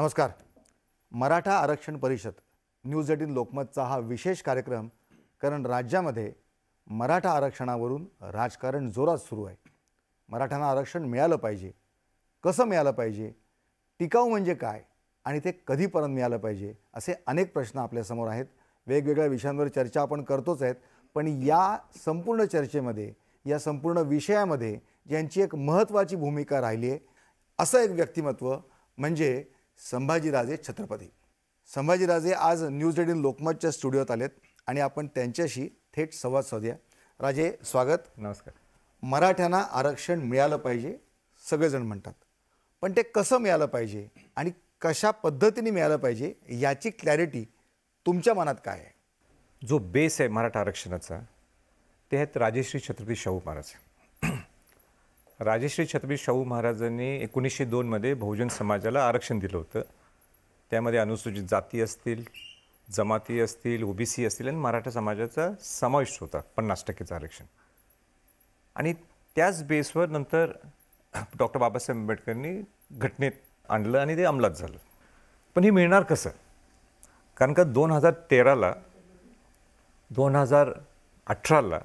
नमस्कार मराठा आरक्षण परिषद न्यूज एटीन लोकमतचा हा विशेष कार्यक्रम कारण राज्यामध्ये मराठा आरक्षणावरून राजकारण जोरात सुरू आहे मराठ्यांना आरक्षण मिळालं पाहिजे कसं मिळालं पाहिजे टिकाऊ म्हणजे काय आणि ते कधीपर्यंत मिळालं पाहिजे असे अनेक प्रश्न आपल्यासमोर आहेत वेगवेगळ्या विषयांवर चर्चा आपण करतोच आहेत पण या संपूर्ण चर्चेमध्ये या संपूर्ण विषयामध्ये ज्यांची एक महत्त्वाची भूमिका राहिली आहे असं एक व्यक्तिमत्व म्हणजे संभाजीराजे छत्रपती संभाजीराजे आज न्यूज एटीन लोकमतच्या स्टुडिओत आलेत आणि आपण त्यांच्याशी थेट संवाद साधूया राजे स्वागत नमस्कार मराठ्यांना आरक्षण मिळालं पाहिजे सगळेजण म्हणतात पण ते कसं मिळालं पाहिजे आणि कशा पद्धतीने मिळालं पाहिजे याची क्लॅरिटी तुमच्या मनात काय आहे जो बेस आहे मराठा आरक्षणाचा ते आहेत राजेश्री छत्रपती शाहू महाराज राजश्री छत्रपती शाहू महाराजांनी एकोणीसशे दोनमध्ये बहुजन समाजाला आरक्षण दिलं होतं त्यामध्ये अनुसूचित जाती असतील जमाती असतील ओबीसी असतील आणि मराठा समाजाचा समावेश होता पन्नास टक्केचं आरक्षण आणि त्याच बेसवर नंतर डॉक्टर बाबासाहेब आंबेडकरांनी घटनेत आणलं आणि ते अंमलात झालं पण हे मिळणार कसं कारण का दोन हजार तेराला दोन हजार अठराला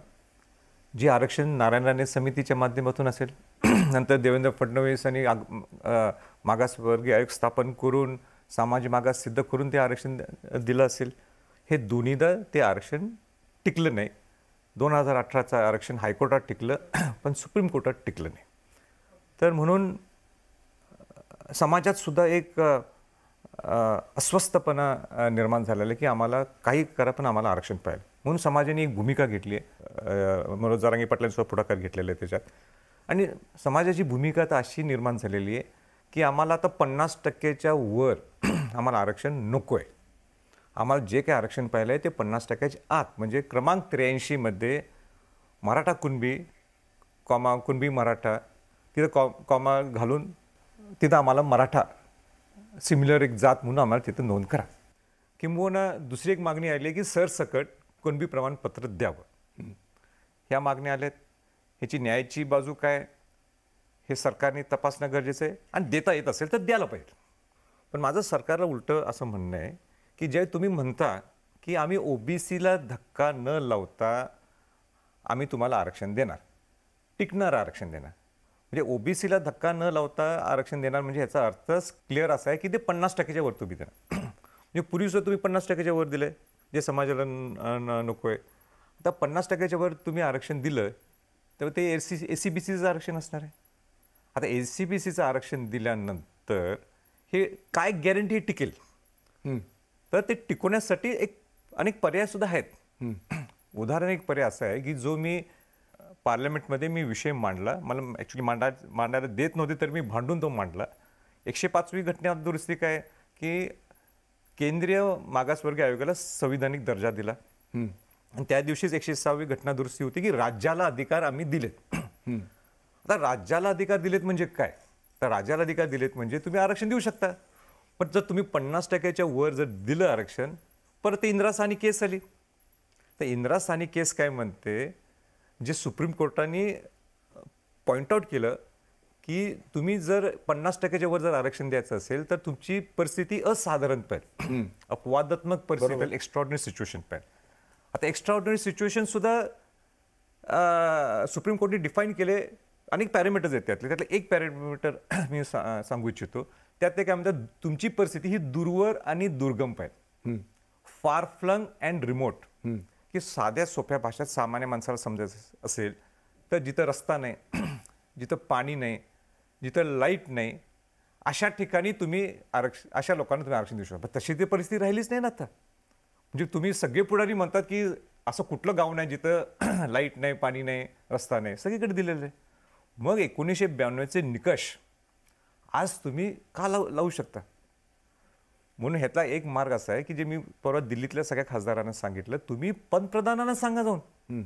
जे आरक्षण नारायण राणे समितीच्या माध्यमातून असेल नंतर देवेंद्र फडणवीस यांनी मागासवर्गीय आयोग स्थापन करून सामाजिक मागास सिद्ध करून ते आरक्षण दिलं असेल हे दोन्हीदा ते आरक्षण टिकलं नाही दोन हजार अठराचं आरक्षण हायकोर्टात टिकलं पण सुप्रीम कोर्टात टिकलं नाही तर म्हणून समाजात सुद्धा एक अस्वस्थपणा निर्माण झालेला आहे की आम्हाला काही करा पण आम्हाला आरक्षण पाहिजे म्हणून समाजाने एक भूमिका घेतली आहे मनोज जारांगी पाटलांसोबत पुढाकार घेतलेला आहे त्याच्यात आणि समाजाची भूमिका तर अशी निर्माण झालेली आहे की आम्हाला आता पन्नास टक्क्याच्या वर आम्हाला आरक्षण नको आहे आम्हाला जे काही आरक्षण पाहिलं आहे ते पन्नास टक्क्याच्या आत म्हणजे क्रमांक त्र्याऐंशीमध्ये मराठा कुणबी कॉमा कुणबी मराठा तिथं कॉ कॉमा घालून तिथं आम्हाला मराठा सिमिलर एक जात म्हणून आम्हाला तिथं नोंद करा किंबहुना दुसरी एक मागणी आली की सरसकट कुणबी प्रमाणपत्र द्यावं ह्या मागण्या आल्यात ह्याची न्यायाची बाजू काय हे सरकारने तपासणं गरजेचं आहे आणि देता येत असेल तर द्यायला पाहिजे पण माझं सरकारला उलटं असं म्हणणं आहे की जे तुम्ही म्हणता की आम्ही ओबीसीला धक्का न लावता आम्ही तुम्हाला आरक्षण देणार टिकणार आरक्षण देणार म्हणजे ओबीसीला धक्का न लावता आरक्षण देणार म्हणजे याचा अर्थच क्लिअर असा आहे की ते पन्नास टक्क्याच्या वर तुम्ही देणार म्हणजे पूर्वी सुद्धा तुम्ही पन्नास टक्क्याच्या वर दिलं जे समाजाला नको आहे आता पन्नास टक्क्याच्या वर तुम्ही आरक्षण दिलं तर ते S C S C B सीचं आरक्षण असणार आहे आता एस सी बी सीचं आरक्षण दिल्यानंतर हे काय गॅरंटी टिकेल तर ते टिकवण्यासाठी एक अनेक पर्यायसुद्धा आहेत उदाहरण एक पर्याय असा आहे की जो मी पार्लमेंटमध्ये मी विषय मांडला मला ॲक्च्युली मांडा मांडायला देत नव्हते तर मी भांडून तो मांडला एकशे पाचवी घटना दुरुस्ती काय की केंद्रीय मागासवर्गीय आयोगाला संविधानिक दर्जा दिला आणि त्या दिवशीच एकशे सहावी घटना दुरुस्ती होती की राज्याला अधिकार आम्ही दिलेत आता राज्याला अधिकार दिलेत म्हणजे काय तर राज्याला अधिकार दिलेत म्हणजे तुम्ही आरक्षण देऊ शकता पण जर तुम्ही पन्नास टक्क्याच्या वर जर दिलं आरक्षण परत ते इंदिरा केस आली तर इंदिरा केस काय म्हणते जे सुप्रीम कोर्टाने पॉईंट आउट केलं की तुम्ही जर पन्नास टक्क्याच्या वर जर आरक्षण द्यायचं असेल तर तुमची परिस्थिती असाधारण पाहिजे अपवादात्मक परिस्थिती एक्स्ट्रॉर्डनरी सिच्युएशन पाहिजे आता एक्स्ट्राऑर्डनरी सिच्युएशनसुद्धा सुप्रीम कोर्टने डिफाईन केले अनेक पॅरामीटर्स आहेत त्यातले त्यातले एक पॅरामीटर मी सा सांगू इच्छितो त्यात ते काय म्हणतात तुमची परिस्थिती ही दूरवर आणि दुर्गम पाहिजे फार फ्लंग अँड रिमोट की साध्या सोप्या भाषेत सामान्य माणसाला समजायचं असेल तर जिथं रस्ता नाही जिथं पाणी नाही जिथं लाईट नाही अशा ठिकाणी तुम्ही आरक्षण अशा लोकांना तुम्ही आरक्षण देऊ शकता तशी ती परिस्थिती राहिलीच नाही ना आता म्हणजे तुम्ही सगळे पुढारी म्हणतात की असं कुठलं गाव नाही जिथं लाईट नाही पाणी नाही रस्ता नाही सगळीकडे दिलेलं आहे मग एकोणीसशे ब्याण्णवचे निकष आज तुम्ही का लाव लावू शकता म्हणून ह्यातला एक मार्ग असा आहे की जे मी परवा दिल्लीतल्या सगळ्या खासदारांना सांगितलं तुम्ही पंतप्रधानांना सांगा जाऊन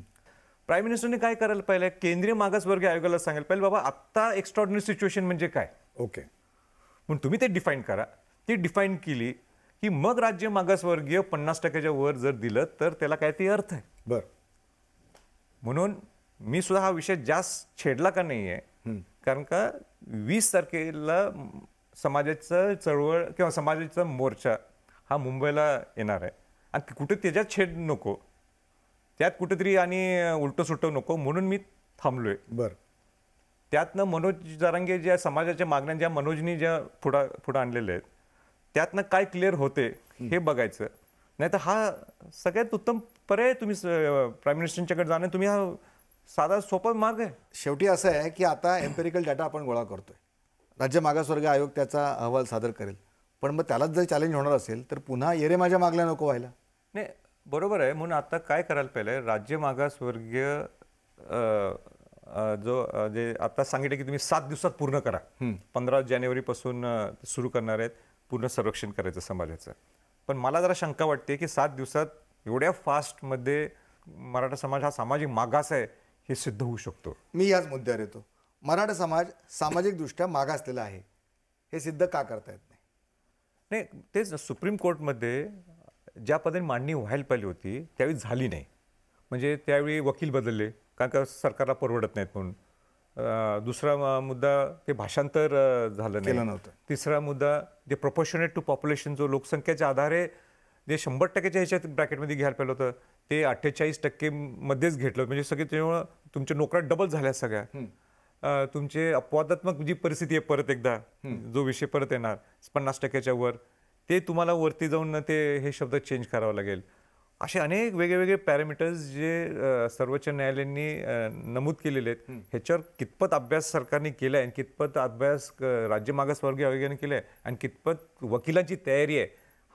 प्राईम मिनिस्टरने काय करायला पाहिलं केंद्रीय मागासवर्गीय आयोगाला सांगायला पाहिजे बाबा आत्ता एक्स्ट्रॉर्डनरी सिच्युएशन म्हणजे काय ओके म्हणून तुम्ही ते डिफाईन करा ती डिफाईन केली की मग राज्य मागासवर्गीय पन्नास टक्क्याच्या वर जर दिलं तर त्याला काय ते अर्थ आहे बरं म्हणून मी सुद्धा हा विषय जास्त छेडला का नाही आहे कारण का वीस तारखेला समाजाचं चळवळ किंवा समाजाचा मोर्चा हा मुंबईला येणार आहे आणि कुठे त्याच्यात छेड नको त्यात कुठेतरी आणि उलटं सुटं नको म्हणून मी थांबलोय बरं त्यातनं मनोज जरांगे ज्या समाजाच्या मागण्या ज्या मनोजनी ज्या पुढा पुढं आणलेल्या आहेत त्यातनं काय क्लिअर होते हे बघायचं नाही तर हा सगळ्यात उत्तम पर्याय तुम्ही प्राईम मिनिस्टरच्याकडे जाणे तुम्ही हा साधा सोपा मार्ग आहे शेवटी असं आहे की आता एम्पेरिकल डाटा आपण गोळा करतोय राज्य मागासवर्ग आयोग त्याचा अहवाल सादर करेल पण मग त्यालाच जर चॅलेंज होणार असेल तर पुन्हा येरे माझ्या मागल्या नको व्हायला नाही बरोबर आहे म्हणून आता काय करायला पाहिलं राज्य मागासवर्गीय जो जे आता सांगितलं की तुम्ही सात दिवसात पूर्ण करा पंधरा जानेवारीपासून सुरू करणार आहेत पूर्ण संरक्षण करायचं समाजाचं पण मला जरा शंका वाटते की सात दिवसात एवढ्या फास्टमध्ये मराठा समाज हा सामाजिक मागास आहे हे सिद्ध होऊ शकतो मी याच मुद्द्यावर येतो मराठा समाज सामाजिकदृष्ट्या मागासलेला आहे हे सिद्ध का करता येत नाही नाही तेच सुप्रीम कोर्टमध्ये ज्या पद्धतीने मांडणी व्हायला पाहिली होती त्यावेळी झाली नाही म्हणजे त्यावेळी वकील बदलले कारण का सरकारला परवडत नाहीत म्हणून दुसरा मुद्दा ते भाषांतर झालं नाही नव्हतं तिसरा मुद्दा जे प्रपोशनेट टू पॉप्युलेशन जो लोकसंख्येच्या आधारे जे शंभर टक्केच्या ह्याच्यात ब्रॅकेटमध्ये घ्यायला पाहिलं होतं ते अठ्ठेचाळीस मध्येच घेतलं म्हणजे सगळे त्यामुळं तुमच्या नोकऱ्या डबल झाल्या सगळ्या तुमचे अपवादात्मक जी परिस्थिती आहे परत एकदा जो विषय परत येणार पन्नास टक्क्याच्या वर ते तुम्हाला वरती जाऊन ते हे शब्द चेंज करावं लागेल असे अनेक वेगवेगळे पॅरामीटर्स जे सर्वोच्च न्यायालयांनी नमूद केलेले आहेत ह्याच्यावर कितपत अभ्यास सरकारने केला आहे आणि कितपत अभ्यास राज्य मागासवर्गीय आयोगाने केलाय आणि कितपत वकिलांची तयारी आहे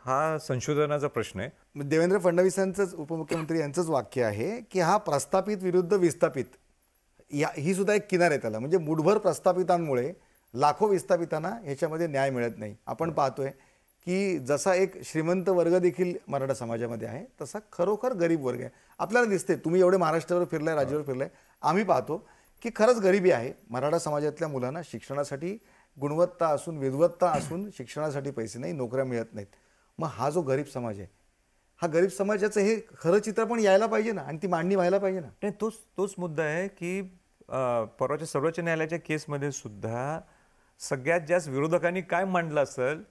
हा संशोधनाचा प्रश्न आहे देवेंद्र फडणवीसांचंच उपमुख्यमंत्री यांचंच वाक्य आहे की हा प्रस्थापित विरुद्ध विस्थापित या ही सुद्धा एक किनार आहे त्याला म्हणजे मुठभर प्रस्थापितांमुळे लाखो विस्थापितांना ह्याच्यामध्ये न्याय मिळत नाही आपण हो. पाहतोय की जसा एक श्रीमंत वर्ग देखील मराठा समाजामध्ये आहे तसा खरोखर गरीब वर्ग आहे आपल्याला दिसते तुम्ही एवढे महाराष्ट्रावर फिरलाय राज्यावर फिरलाय आम्ही पाहतो की खरंच गरीबी आहे मराठा समाजातल्या मुलांना शिक्षणासाठी गुणवत्ता असून विद्वत्ता असून शिक्षणासाठी पैसे नाही नोकऱ्या मिळत नाहीत मग हा जो गरीब समाज आहे हा गरीब समाजाचं हे खरं चित्र पण यायला पाहिजे ना आणि ती मांडणी व्हायला पाहिजे ना नाही तोच तोच मुद्दा आहे की परवाच्या सर्वोच्च न्यायालयाच्या केसमध्ये सुद्धा सगळ्यात जास्त विरोधकांनी काय मांडलं असेल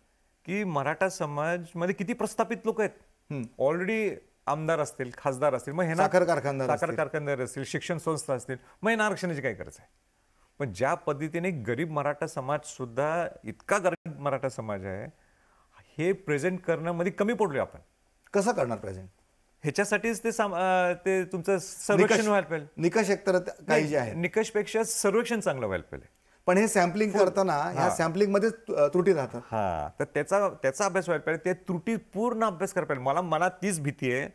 की मराठा समाजमध्ये किती प्रस्थापित लोक आहेत ऑलरेडी आमदार असतील खासदार असतील मग हे साखर कारखानदार साखर कारखानदार असतील शिक्षण संस्था असतील मग हे आरक्षणाची काय गरज आहे पण ज्या पद्धतीने गरीब मराठा समाज सुद्धा इतका गरीब मराठा समाज आहे हे प्रेझेंट करण्यामध्ये कमी पडलो आपण कसं करणार प्रेझेंट ह्याच्यासाठीच ते साम ते तुमचं सर्वेक्षण व्हायला पाहिजे निकष एकतर काही जे आहे निकषपेक्षा सर्वेक्षण चांगलं व्हायला पाहिजे पण हे सॅम्पलिंग करताना ह्या सॅम्पलिंगमध्ये त्रुटी राहतात हा तर त्याचा त्याचा अभ्यास व्हायला पाहिजे ते त्रुटी पूर्ण अभ्यास करायला पाहिजे मला मला तीच भीती आहे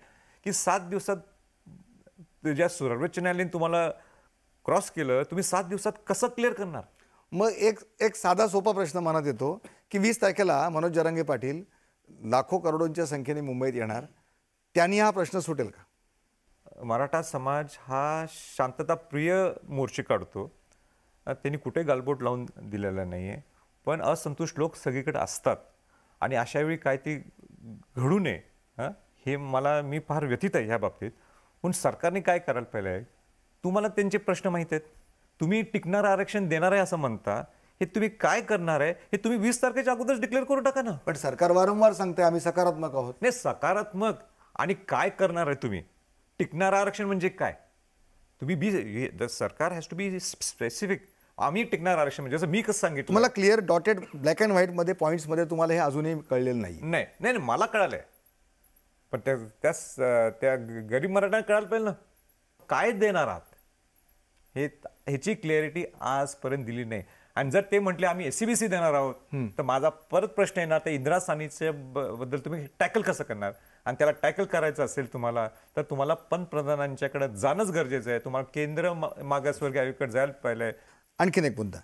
की सात दिवसात ज्या सर्वोच्च न्यायालयाने तुम्हाला क्रॉस केलं तुम्ही सात दिवसात कसं क्लिअर करणार मग एक एक साधा सोपा प्रश्न मनात येतो की वीस तारखेला मनोज जरंगे पाटील लाखो करोडोंच्या संख्येने मुंबईत येणार त्यांनी हा प्रश्न सुटेल का मराठा समाज हा शांतताप्रिय मोर्चे काढतो त्यांनी कुठे गालबोट लावून दिलेलं नाही आहे पण असंतुष्ट लोक सगळीकडे असतात आणि अशावेळी काय ती घडू नये हे मला मी फार व्यथित आहे ह्या बाबतीत पण सरकारने काय करायला पाहिलं आहे तुम्हाला त्यांचे प्रश्न माहीत आहेत तुम्ही टिकणारं आरक्षण देणार आहे असं म्हणता हे तुम्ही काय करणार आहे हे तुम्ही वीस तारखेच्या अगोदरच डिक्लेअर करू टाका ना पण सरकार वारंवार सांगते आम्ही सकारात्मक आहोत नाही सकारात्मक आणि काय करणार आहे तुम्ही टिकणारं आरक्षण म्हणजे काय तुम्ही बी द सरकार हॅज टू बी स्पेसिफिक आम्ही टिकणार आरक्षण म्हणजे मी कसं सांगितलं मला clear dotted black and white मध्ये व्हाईटमध्ये मध्ये तुम्हाला हे अजूनही कळलेलं नाही नाही नाही मला कळालंय पण त्या त्या गरीब मराठ्यांना कळायला पाहिजे ना काय देणार आहात हे ह्याची क्लॅरिटी आजपर्यंत दिली नाही आणि जर ते म्हटले आम्ही एसीबीसी देणार आहोत तर माझा परत प्रश्न येणार तर इंदिरा सानीच्या बद्दल तुम्ही टॅकल कसं करणार आणि त्याला टॅकल करायचं असेल तुम्हाला तर तुम्हाला पंतप्रधानांच्याकडे जाणंच गरजेचं आहे तुम्हाला केंद्र मागासवर्गीय आयोगाकडे जायला पाहिलं आहे आणखीन एक मुद्दा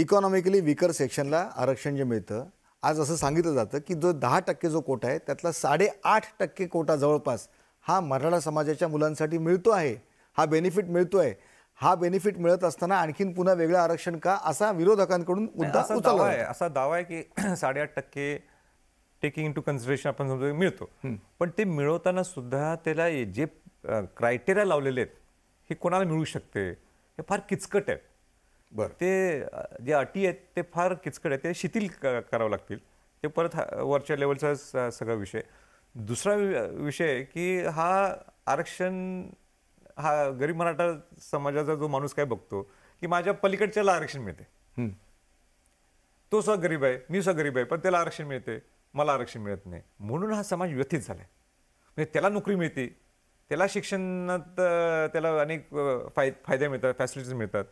इकॉनॉमिकली विकर सेक्शनला आरक्षण जे मिळतं आज असं सांगितलं जातं की जो दहा टक्के जो कोटा आहे त्यातला साडेआठ टक्के कोटा जवळपास हा मराठा समाजाच्या मुलांसाठी मिळतो आहे हा बेनिफिट मिळतो आहे हा बेनिफिट मिळत असताना आणखीन पुन्हा वेगळं आरक्षण का असा विरोधकांकडून मुद्दा दावा आहे असा दावा आहे की साडेआठ टक्के टेकिंग टू कन्सिडरेशन आपण समजू मिळतो पण ते मिळवताना सुद्धा त्याला जे क्रायटेरिया लावलेले आहेत हे कोणाला मिळू शकते हे फार किचकट आहे बर ते जे अटी आहेत ते फार किचकट आहे ते शिथिल करावं लागतील ते परत वरच्या लेवलचा सगळा विषय दुसरा विषय की हा आरक्षण हा गरीब मराठा समाजाचा जो माणूस काय बघतो की माझ्या पलीकडच्याला आरक्षण मिळते तो सुद्धा गरीब आहे मी सुद्धा गरीब आहे पण त्याला आरक्षण मिळते मला आरक्षण मिळत नाही म्हणून हा समाज व्यथित झाला आहे म्हणजे त्याला नोकरी मिळते त्याला शिक्षणात त्याला अनेक फाय फायदे मिळतात फॅसिलिटीज मिळतात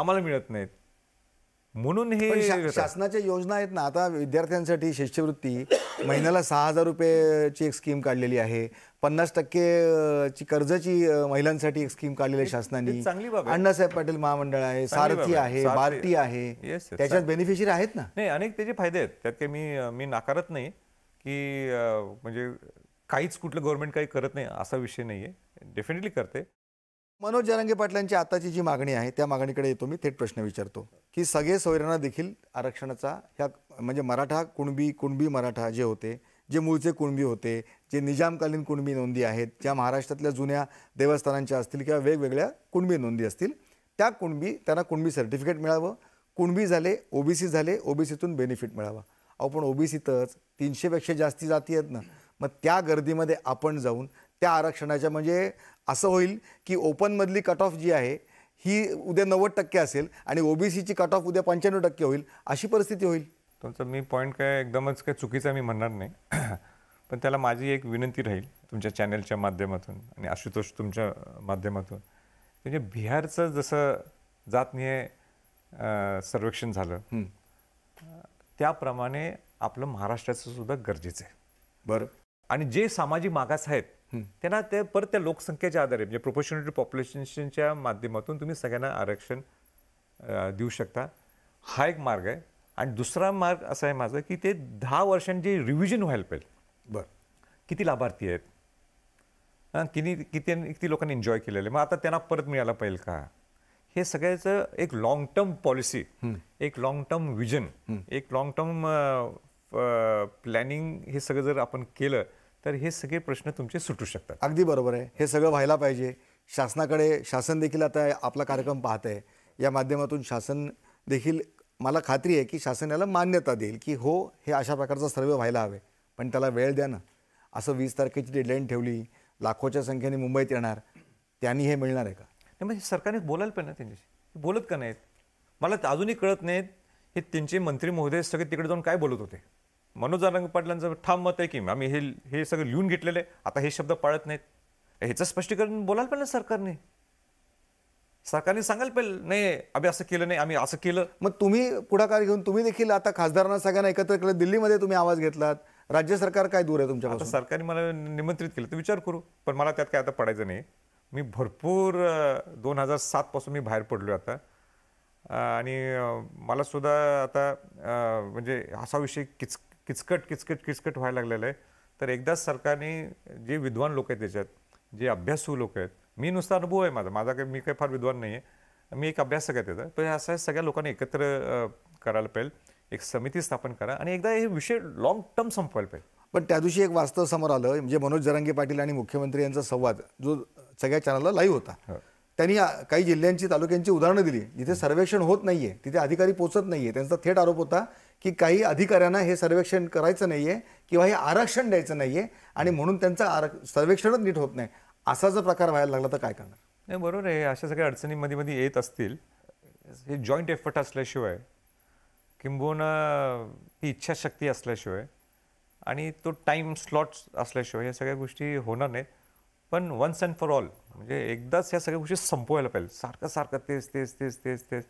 आम्हाला मिळत नाहीत म्हणून हे शासनाच्या योजना आहेत ना आता विद्यार्थ्यांसाठी शिष्यवृत्ती महिन्याला सहा हजार रुपयाची एक स्कीम काढलेली आहे पन्नास ची कर्जाची महिलांसाठी एक स्कीम काढलेली आहे शासनाने चांगली अण्णासाहेब पाटील महामंडळ आहे सारथी आहे बार्टी आहे त्याच्यात बेनिफिशरी आहेत ना नाही अनेक त्याचे फायदे आहेत त्यात काही मी मी नाकारत नाही की म्हणजे काहीच कुठलं गव्हर्नमेंट काही करत नाही असा विषय नाही डेफिनेटली करते मनोज जारंगे पाटलांची आताची जी मागणी आहे त्या मागणीकडे येतो मी थेट प्रश्न विचारतो की सगळे सोयऱ्यांना देखील आरक्षणाचा ह्या म्हणजे मराठा कुणबी कुणबी मराठा जे होते जे मूळचे कुणबी होते जे निजामकालीन कुणबी नोंदी आहेत ज्या महाराष्ट्रातल्या जुन्या देवस्थानांच्या असतील किंवा वेगवेगळ्या कुणबी नोंदी असतील त्या कुणबी त्यांना कुणबी सर्टिफिकेट मिळावं कुणबी झाले ओबीसी झाले ओबीसीतून बेनिफिट मिळावा अहो पण ओबीसीतच तीनशेपेक्षा जास्ती जाती आहेत ना मग त्या गर्दीमध्ये आपण जाऊन त्या आरक्षणाच्या म्हणजे असं होईल की ओपनमधली कट ऑफ जी आहे ही उद्या नव्वद टक्के असेल आणि ओबीसीची कट ऑफ उद्या पंच्याण्णव टक्के होईल अशी परिस्थिती होईल तुमचं मी पॉईंट काय एकदमच काय चुकीचा मी म्हणणार नाही पण त्याला माझी एक विनंती राहील तुमच्या चॅनलच्या माध्यमातून आणि आशुतोष तुमच्या माध्यमातून म्हणजे बिहारचं जसं जातनीय सर्वेक्षण झालं त्याप्रमाणे आपलं महाराष्ट्राचं सुद्धा गरजेचं आहे बरं आणि जे सामाजिक मागास आहेत त्यांना ते परत त्या लोकसंख्येच्या आधारे म्हणजे प्रोपोर्शनल पॉप्युलेशनच्या माध्यमातून तुम्ही सगळ्यांना आरक्षण देऊ शकता हा एक मार्ग आहे आणि दुसरा मार्ग असा आहे माझा की ते दहा वर्षांचे रिव्हिजन व्हायला पाहिजे बरं किती लाभार्थी आहेत किती किती किती लोकांनी एन्जॉय केलेलं आहे मग आता त्यांना परत मिळायला पाहिजे का हे सगळ्याचं एक लाँग टर्म पॉलिसी एक लाँग टर्म विजन एक लाँग टर्म प्लॅनिंग हे सगळं जर आपण केलं तर हे सगळे प्रश्न तुमचे सुटू शकतात अगदी बरोबर आहे हे सगळं व्हायला पाहिजे शासनाकडे शासन देखील आता आपला कार्यक्रम पाहत आहे या माध्यमातून शासन देखील मला खात्री आहे की शासन याला मान्यता देईल की हो हे अशा प्रकारचं सर्वे व्हायला हवे पण त्याला वेळ द्या ना असं वीस तारखेची डेडलाईन ठेवली लाखोच्या संख्येने मुंबईत येणार त्यांनी हे मिळणार आहे का नाही म्हणजे सरकारने बोलायला पण ना त्यांच्याशी बोलत का नाहीत मला अजूनही कळत नाहीत हे त्यांचे मंत्री महोदय सगळे तिकडे जाऊन काय बोलत होते मनोज रंग पाटलांचं ठाम मत आहे की आम्ही हे हे सगळं लिहून घेतलेलं आहे आता हे शब्द पाळत नाहीत ह्याचं स्पष्टीकरण बोलायला पाहिजे सरकारने सरकारने सांगाल पाहिजे नाही आम्ही असं केलं नाही आम्ही असं केलं मग तुम्ही पुढाकार घेऊन तुम्ही देखील आता खासदारांना सगळ्यांना एकत्र केलं दिल्लीमध्ये तुम्ही आवाज घेतलात राज्य सरकार काय दूर आहे तुमच्या आता सरकारने मला निमंत्रित केलं तर विचार करू पण मला त्यात काय आता पडायचं नाही मी भरपूर दोन हजार सातपासून मी बाहेर पडलो आता आणि मला सुद्धा आता म्हणजे असा विषय किच किचकट किचकट किचकट व्हायला लागलेलं आहे तर एकदाच सरकारने जे विद्वान लोक आहेत त्याच्यात जे अभ्यासू लोक आहेत मी नुसता अनुभव आहे माझा माझा काही मी काही फार विद्वान नाही आहे मी एक अभ्यासक आहे त्याचा तर असं सगळ्या लोकांनी एकत्र करायला पाहिजे एक समिती स्थापन करा आणि एकदा हे विषय लॉंग टर्म संपवायला पाहिजे पण त्या दिवशी एक वास्तव समोर आलं म्हणजे मनोज जरांगे पाटील आणि मुख्यमंत्री यांचा संवाद जो सगळ्या चॅनलला लाईव्ह होता हो. त्यांनी काही जिल्ह्यांची तालुक्यांची उदाहरणं दिली जिथे सर्वेक्षण होत नाहीये तिथे अधिकारी पोहोचत नाहीये त्यांचा थेट आरोप होता की काही अधिकाऱ्यांना हे सर्वेक्षण करायचं नाही आहे किंवा हे आरक्षण द्यायचं नाही आहे आणि म्हणून त्यांचं आर सर्वेक्षणच नीट होत नाही असा जर प्रकार व्हायला लागला तर काय करणार नाही बरोबर आहे अशा सगळ्या अडचणीमध्ये मध्ये येत असतील हे जॉईंट एफर्ट असल्याशिवाय किंबहुना ही इच्छाशक्ती असल्याशिवाय आणि तो टाईम स्लॉट असल्याशिवाय या सगळ्या गोष्टी होणार नाहीत पण वन्स अँड फॉर ऑल म्हणजे एकदाच ह्या सगळ्या गोष्टी संपवायला पाहिजे सारखं सारखं तेच तेच तेच तेच तेच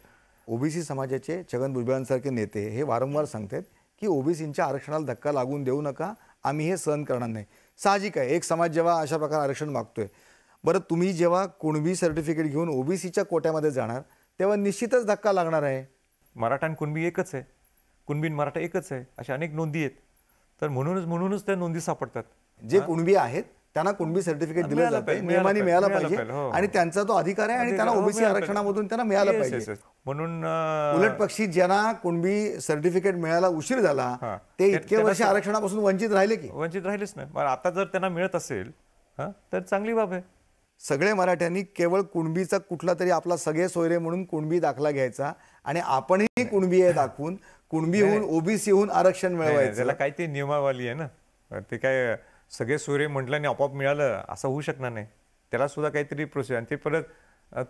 ओबीसी समाजाचे छगन भुजबळांसारखे नेते हे वारंवार सांगतात की ओबीसींच्या आरक्षणाला धक्का लागून देऊ नका आम्ही हे सहन करणार नाही साहजिक आहे एक समाज जेव्हा अशा प्रकारे आरक्षण मागतोय बरं तुम्ही जेव्हा कुणबी सर्टिफिकेट घेऊन ओबीसीच्या कोट्यामध्ये जाणार तेव्हा निश्चितच धक्का लागणार आहे मराठा आणि कुणबी एकच आहे कुणबी मराठा एकच आहे अशा अनेक नोंदी आहेत तर म्हणूनच म्हणूनच त्या नोंदी सापडतात जे कुणबी आहेत त्यांना कुणबी सर्टिफिकेट दिलं जातं नियमाने मिळाला पाहिजे हो. आणि त्यांचा तो अधिकार आहे आणि त्यांना हो, ओबीसी आरक्षणामधून त्यांना मिळाला पाहिजे म्हणून उलट पक्षी ज्यांना कुणबी सर्टिफिकेट मिळायला उशीर झाला ते इतके वर्ष आरक्षणापासून वंचित राहिले की वंचित राहिलेच नाही आता जर त्यांना मिळत असेल तर चांगली बाब आहे सगळे मराठ्यांनी केवळ कुणबीचा कुठला तरी आपला सगळे सोयरे म्हणून कुणबी दाखला घ्यायचा आणि आपणही कुणबी आहे दाखवून कुणबीहून ओबीसीहून आरक्षण मिळवायचं त्याला काही ते नियमावली आहे ना ते काय सगळे सूर्य म्हटल्याने आपोआप मिळालं असं होऊ शकणार नाही त्याला सुद्धा काहीतरी प्रोसेस आणि ते परत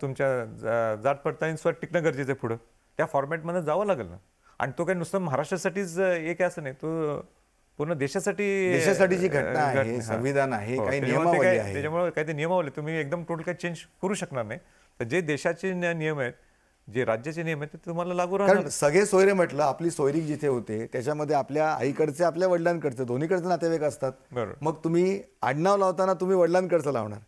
तुमच्या जात पडताळणीसोबत टिकणं गरजेचं आहे पुढं त्या फॉर्मॅटमध्ये जावं लागेल ना आणि तो काही नुसतं महाराष्ट्रासाठीच एक असं नाही तो पूर्ण देशासाठी देशासाठी जी घटना आहे संविधान आहे हो, काही नियमावली त्याच्यामुळे काही ते नियमावली तुम्ही एकदम टोटल काही चेंज करू शकणार नाही तर जे देशाचे नियम आहेत जे राज्याचे नियम आहेत ते तुम्हाला लागू राहणार सगळे सोयरे म्हटलं आपली सोयरी जिथे होते त्याच्यामध्ये आपल्या आईकडचे आपल्या वडिलांकडचे दोन्हीकडचे नातेवाईक असतात मग तुम्ही आडनाव लावताना तुम्ही वडिलांकडचं लावणार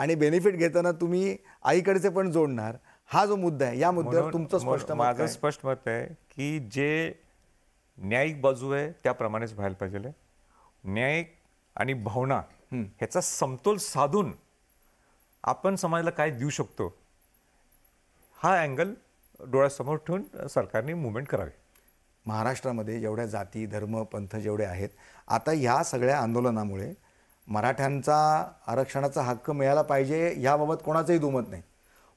आणि बेनिफिट घेताना तुम्ही आईकडचे पण जोडणार हा जो मुद्दा आहे या मुद्द्यावर तुमचं स्पष्ट माझं स्पष्ट मत आहे की जे न्यायिक बाजू आहे त्याप्रमाणेच व्हायला पाहिजे न्यायिक आणि भावना ह्याचा समतोल साधून आपण समाजाला काय देऊ शकतो हा अँगल डोळ्यासमोर ठेवून सरकारने मुवमेंट करावी महाराष्ट्रामध्ये जेवढ्या जाती धर्म पंथ जेवढे आहेत आता ह्या सगळ्या आंदोलनामुळे मराठ्यांचा आरक्षणाचा हक्क मिळाला पाहिजे याबाबत कोणाचंही दुमत नाही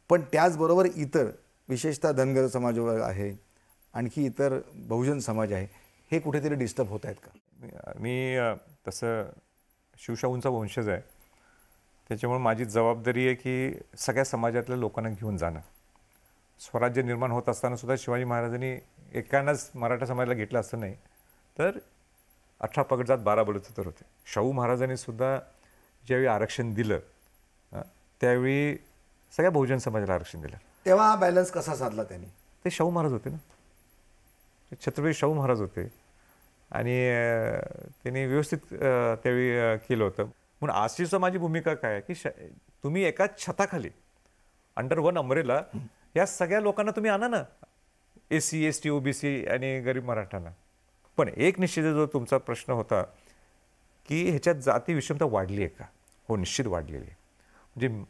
पण त्याचबरोबर इतर विशेषतः धनगर समाज आहे आणखी इतर बहुजन समाज आहे हे कुठेतरी डिस्टर्ब होत आहेत का मी तसं शिवशाहूंचा वंशज आहे त्याच्यामुळे माझी जबाबदारी आहे की सगळ्या समाजातल्या लोकांना घेऊन जाणं स्वराज्य निर्माण होत असताना सुद्धा शिवाजी महाराजांनी एकानाच मराठा समाजाला घेतलं असं नाही तर अठरा जात बारा तर होते शाहू महाराजांनी सुद्धा ज्यावेळी आरक्षण दिलं त्यावेळी सगळ्या बहुजन समाजाला आरक्षण दिलं तेव्हा हा बॅलन्स कसा साधला त्यांनी ते शाहू महाराज होते ना छत्रपती शाहू महाराज होते आणि त्यांनी व्यवस्थित त्यावेळी केलं होतं म्हणून आशीचं माझी भूमिका काय की श तुम्ही एका छताखाली अंडर वन अमरेला या सगळ्या लोकांना तुम्ही आणा ना A C S T O B C आणि गरीब मराठ्यांना पण एक निश्चित जो तुमचा प्रश्न होता की ह्याच्यात जाती विषमता वाढली आहे का हो निश्चित वाढलेली आहे म्हणजे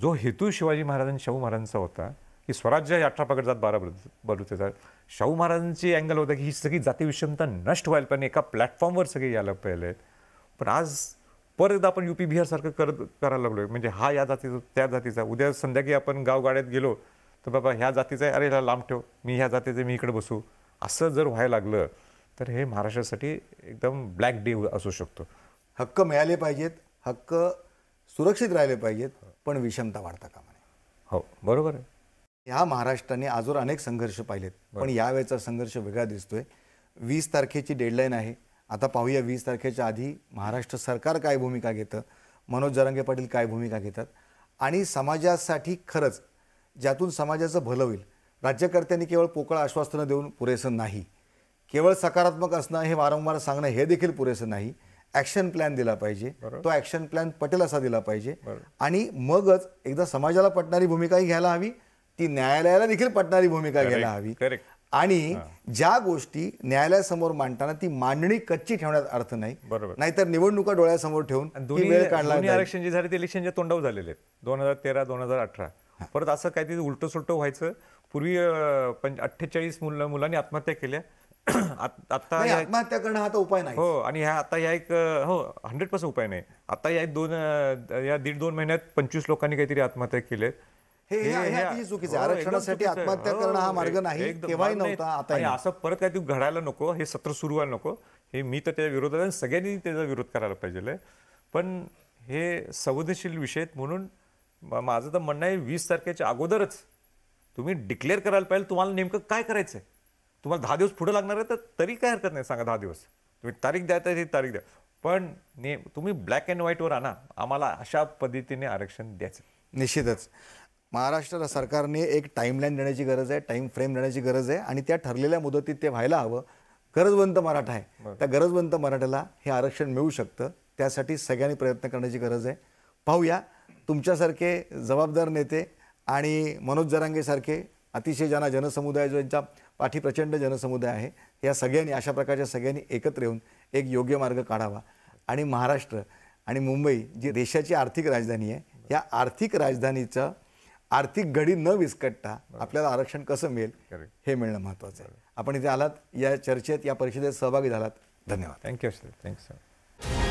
जो हेतू शिवाजी महाराज आणि शाहू महाराजांचा होता की स्वराज्य हे अठरा पगड जात बारा जात शाहू महाराजांची अँगल होता की ही सगळी जाती विषमता नष्ट व्हायला पाहिजे एका प्लॅटफॉर्मवर सगळे यायला पाहिजे पण आज परत एकदा आपण यू पी बिहारसारखं करत करायला लागलो म्हणजे हा या जातीचा त्या जातीचा उद्या संध्याकाळी आपण गावगाड्यात गेलो तर बाबा ह्या जातीचं आहे अरे ह्याला लांब ठेव मी ह्या जातीचं मी इकडे बसू असं जर व्हायला लागलं तर हे महाराष्ट्रासाठी एकदम ब्लॅक डे असू शकतो हक्क मिळाले पाहिजेत हक्क सुरक्षित राहिले पाहिजेत पण विषमता वाढता कामा नये हो बरोबर आहे ह्या महाराष्ट्राने आजवर अनेक संघर्ष पाहिलेत पण यावेळेचा संघर्ष वेगळा दिसतोय वीस तारखेची डेडलाईन आहे आता पाहूया वीस तारखेच्या आधी महाराष्ट्र सरकार काय भूमिका घेतं मनोज जरंगे पाटील काय भूमिका घेतात आणि समाजासाठी खरंच ज्यातून समाजाचं भलं होईल राज्यकर्त्यांनी केवळ पोकळ आश्वासनं देऊन पुरेसं नाही केवळ सकारात्मक असणं हे वारंवार सांगणं हे देखील पुरेसं नाही ॲक्शन प्लॅन दिला पाहिजे तो ॲक्शन प्लॅन पटेल असा दिला पाहिजे आणि मगच एकदा समाजाला पटणारी भूमिकाही घ्यायला हवी ती न्यायालयाला देखील पटणारी भूमिका घ्यायला हवी आणि ज्या गोष्टी न्यायालयासमोर मांडताना ती मांडणी कच्ची ठेवण्यात अर्थ नाही नाहीतर निवडणुका डोळ्यासमोर ठेवून दोन्ही आरक्षण जे झाले ते इलेक्शनच्या तोंडावर झालेले आहेत दोन हजार तेरा दोन हजार अठरा परत असं काहीतरी उलट सुलट व्हायचं पूर्वी अठ्ठेचाळीस मुलांनी आत्महत्या केल्या आता आत्महत्या करणं हा उपाय नाही हो आणि ह्या आता या एक हो हंड्रेड पर्सेंट उपाय नाही आता या दोन या दीड दोन महिन्यात पंचवीस लोकांनी काहीतरी आत्महत्या केल्या हे हो, आत्महत्या हो, हा मार्ग नाही आता असं परत काही घडायला नको हे सत्र सुरू व्हायला नको हे मी तर त्याच्या विरोधात सगळ्यांनी त्याचा विरोध करायला पाहिजे पण हे संवेदनशील विषय म्हणून माझं तर म्हणणं आहे वीस तारखेच्या अगोदरच तुम्ही डिक्लेअर करायला पाहिजे तुम्हाला नेमकं काय करायचं आहे तुम्हाला दहा दिवस पुढं लागणार आहे तर तरी काय हरकत नाही सांगा दहा दिवस तुम्ही तारीख द्या तर तारीख द्या पण ने तुम्ही ब्लॅक अँड व्हाईटवर आणा आम्हाला अशा पद्धतीने आरक्षण द्यायचं निश्चितच महाराष्ट्र सरकारने एक टाईमलाईन देण्याची गरज आहे टाईम फ्रेम देण्याची गरज आहे आणि त्या ठरलेल्या मुदतीत ते व्हायला हवं गरजवंत मराठा आहे त्या गरजवंत मराठ्याला हे आरक्षण मिळू शकतं त्यासाठी सगळ्यांनी प्रयत्न करण्याची गरज आहे पाहूया तुमच्यासारखे जबाबदार नेते आणि मनोज जरांगेसारखे अतिशय ज्यांना जनसमुदाय जो यांचा पाठी प्रचंड जनसमुदाय आहे या सगळ्यांनी अशा प्रकारच्या सगळ्यांनी एकत्र येऊन एक योग्य मार्ग काढावा आणि महाराष्ट्र आणि मुंबई जी देशाची आर्थिक राजधानी आहे या आर्थिक राजधानीचं आर्थिक घडी न विस्कटता आपल्याला आरक्षण कसं मिळेल हे मिळणं महत्त्वाचं आहे आपण इथे आलात या चर्चेत या परिषदेत सहभागी झालात धन्यवाद थँक्यू सर थँक्यू सर